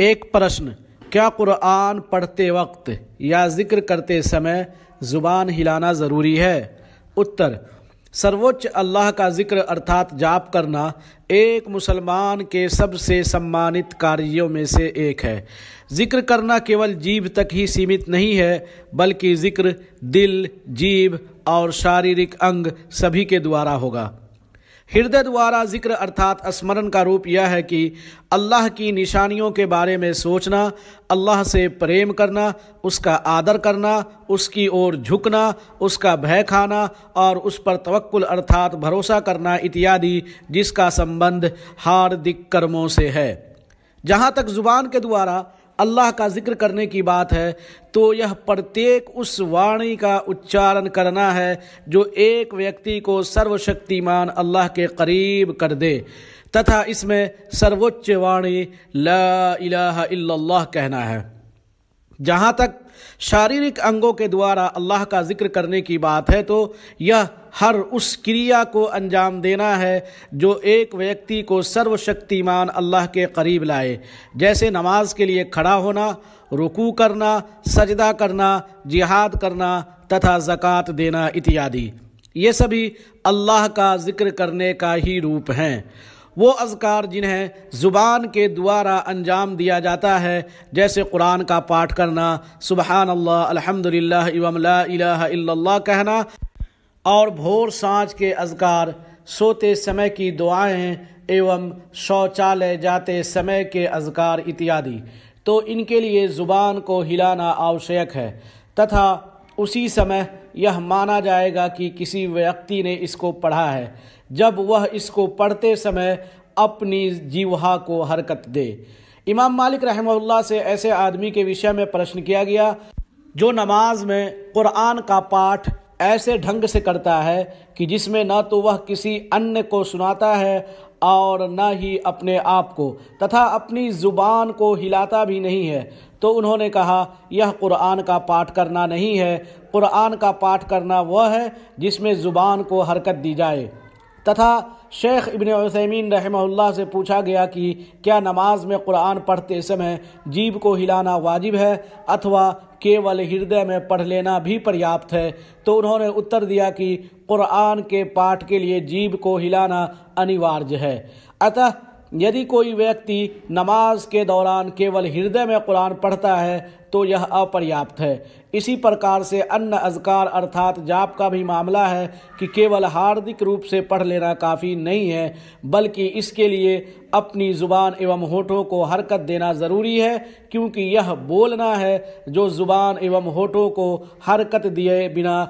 एक प्रश्न क्या कुरान पढ़ते वक्त या जिक्र करते समय ज़ुबान हिलाना ज़रूरी है उत्तर सर्वोच्च अल्लाह का जिक्र अर्थात जाप करना एक मुसलमान के सबसे सम्मानित कार्यों में से एक है जिक्र करना केवल जीभ तक ही सीमित नहीं है बल्कि जिक्र दिल जीभ और शारीरिक अंग सभी के द्वारा होगा हृदय द्वारा जिक्र अर्थात स्मरण का रूप यह है कि अल्लाह की निशानियों के बारे में सोचना अल्लाह से प्रेम करना उसका आदर करना उसकी ओर झुकना उसका भय खाना और उस पर तवक्ल अर्थात भरोसा करना इत्यादि जिसका संबंध हार्दिक कर्मों से है जहाँ तक जुबान के द्वारा अल्लाह का जिक्र करने की बात है तो यह प्रत्येक उस वाणी का उच्चारण करना है जो एक व्यक्ति को सर्वशक्तिमान अल्लाह के करीब कर दे तथा इसमें सर्वोच्च वाणी ला इलाहा इल्लल्लाह कहना है जहाँ तक शारीरिक अंगों के द्वारा अल्लाह का जिक्र करने की बात है तो यह हर उस क्रिया को अंजाम देना है जो एक व्यक्ति को सर्वशक्तिमान अल्लाह के करीब लाए जैसे नमाज के लिए खड़ा होना रुकू करना सजदा करना जिहाद करना तथा ज़क़़त देना इत्यादि ये सभी अल्लाह का जिक्र करने का ही रूप हैं वो अजकार जिन्हें ज़ुबान के द्वारा अंजाम दिया जाता है जैसे कुरान का पाठ करना सुबहान अल्लाह कहना और भोर साँझ के अजकार सोते समय की दुआएं एवं शौचालय जाते समय के अजकार इत्यादि तो इनके लिए ज़ुबान को हिलाना आवश्यक है तथा उसी समय यह माना जाएगा कि किसी व्यक्ति ने इसको पढ़ा है जब वह इसको पढ़ते समय अपनी जीवहा को हरकत दे इमाम मालिक रहमल्ला से ऐसे आदमी के विषय में प्रश्न किया गया जो नमाज में कुरान का पाठ ऐसे ढंग से करता है कि जिसमें न तो वह किसी अन्य को सुनाता है और न ही अपने आप को तथा अपनी ज़ुबान को हिलाता भी नहीं है तो उन्होंने कहा यह कुरान का पाठ करना नहीं है कुरान का पाठ करना वह है जिसमें ज़ुबान को हरकत दी जाए तथा शेख इबन उसमीन रहमल्ला से पूछा गया कि क्या नमाज में कुरान पढ़ते समय जीभ को हिलाना वाजिब है अथवा केवल हृदय में पढ़ लेना भी पर्याप्त है तो उन्होंने उत्तर दिया कि कुरान के पाठ के लिए जीभ को हिलाना अनिवार्य है अतः यदि कोई व्यक्ति नमाज के दौरान केवल हृदय में कुरान पढ़ता है तो यह अपर्याप्त है इसी प्रकार से अन्य अजकार अर्थात जाप का भी मामला है कि केवल हार्दिक रूप से पढ़ लेना काफ़ी नहीं है बल्कि इसके लिए अपनी ज़ुबान एवं होठों को हरकत देना ज़रूरी है क्योंकि यह बोलना है जो ज़ुबान एवं होठों को हरकत दिए बिना